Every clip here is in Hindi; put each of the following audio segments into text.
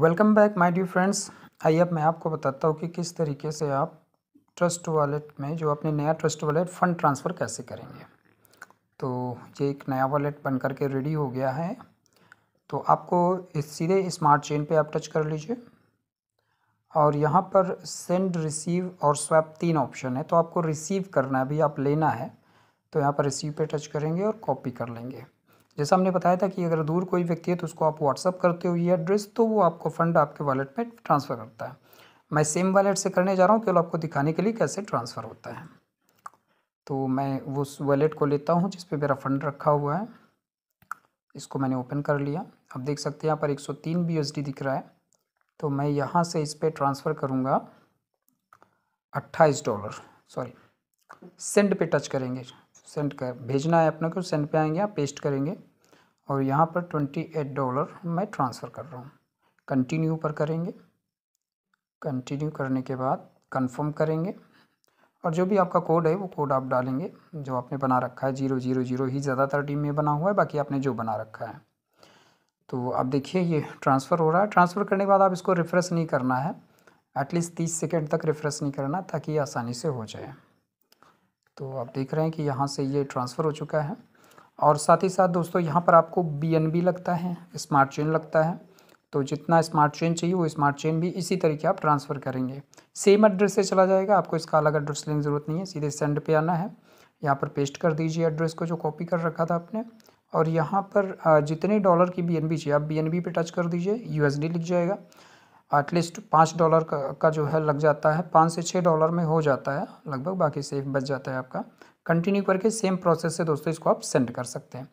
welcome back my dear friends आइए अब मैं आपको बताता हूँ कि किस तरीके से आप ट्रस्ट वॉलेट में जो अपने नया ट्रस्ट वॉलेट फ़ंड ट्रांसफ़र कैसे करेंगे तो ये एक नया वॉलेट बन करके रेडी हो गया है तो आपको इस सीधे स्मार्ट चेन पे आप टच कर लीजिए और यहाँ पर सेंड रिसीव और स्वैप तीन ऑप्शन है तो आपको रिसीव करना है अभी आप लेना है तो यहाँ पर रिसीव पर टच करेंगे और कॉपी कर लेंगे जैसा हमने बताया था कि अगर दूर कोई व्यक्ति है तो उसको आप व्हाट्सअप करते हो ये एड्रेस तो वो आपको फ़ंड आपके वॉलेट में ट्रांसफ़र करता है मैं सेम वॉलेट से करने जा रहा हूँ केवल आपको दिखाने के लिए कैसे ट्रांसफ़र होता है तो मैं उस वॉलेट को लेता हूँ जिसपे मेरा फ़ंड रखा हुआ है इसको मैंने ओपन कर लिया अब देख सकते हैं यहाँ पर 103 BUSD दिख रहा है तो मैं यहाँ से इस पर ट्रांसफ़र करूँगा अट्ठाईस डॉलर सॉरी सेंड पे टच करेंगे सेंड कर भेजना है अपने को सेंड पे आएंगे आप पेस्ट करेंगे और यहाँ पर ट्वेंटी एट डॉलर मैं ट्रांसफ़र कर रहा हूँ कंटिन्यू पर करेंगे कंटिन्यू करने के बाद कंफर्म करेंगे और जो भी आपका कोड है वो कोड आप डालेंगे जो आपने बना रखा है जीरो जीरो जीरो ही ज़्यादातर टीम में बना हुआ है बाकी आपने जो बना रखा है तो आप देखिए ये ट्रांसफ़र हो रहा है ट्रांसफ़र करने के बाद आप इसको रिफ़्रेश नहीं करना है एटलीस्ट तीस सेकेंड तक रिफ़्रेश नहीं करना ताकि ये आसानी से हो जाए तो आप देख रहे हैं कि यहाँ से ये ट्रांसफ़र हो चुका है और साथ ही साथ दोस्तों यहाँ पर आपको बी लगता है स्मार्ट चेन लगता है तो जितना स्मार्ट चेन चाहिए वो स्मार्ट चेन भी इसी तरीके आप ट्रांसफ़र करेंगे सेम एड्रेस से चला जाएगा आपको इसका अलग एड्रेस लेने की ज़रूरत नहीं है सीधे सेंड पे आना है यहाँ पर पेस्ट कर दीजिए एड्रेस को जो कॉपी कर रखा था आपने और यहाँ पर जितने डॉलर की बी चाहिए आप बी पे टच कर दीजिए यू लिख जाएगा एटलीस्ट पाँच डॉलर का, का जो है लग जाता है पाँच से छः डॉलर में हो जाता है लगभग बाकी सेफ बच जाता है आपका कंटिन्यू करके सेम प्रोसेस से दोस्तों इसको आप सेंड कर सकते हैं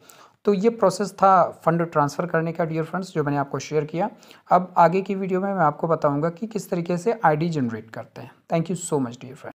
तो ये प्रोसेस था फंड ट्रांसफ़र करने का डियर फ्रेंड्स जो मैंने आपको शेयर किया अब आगे की वीडियो में मैं आपको बताऊँगा कि किस तरीके से आई जनरेट करते हैं thank you so much dear friend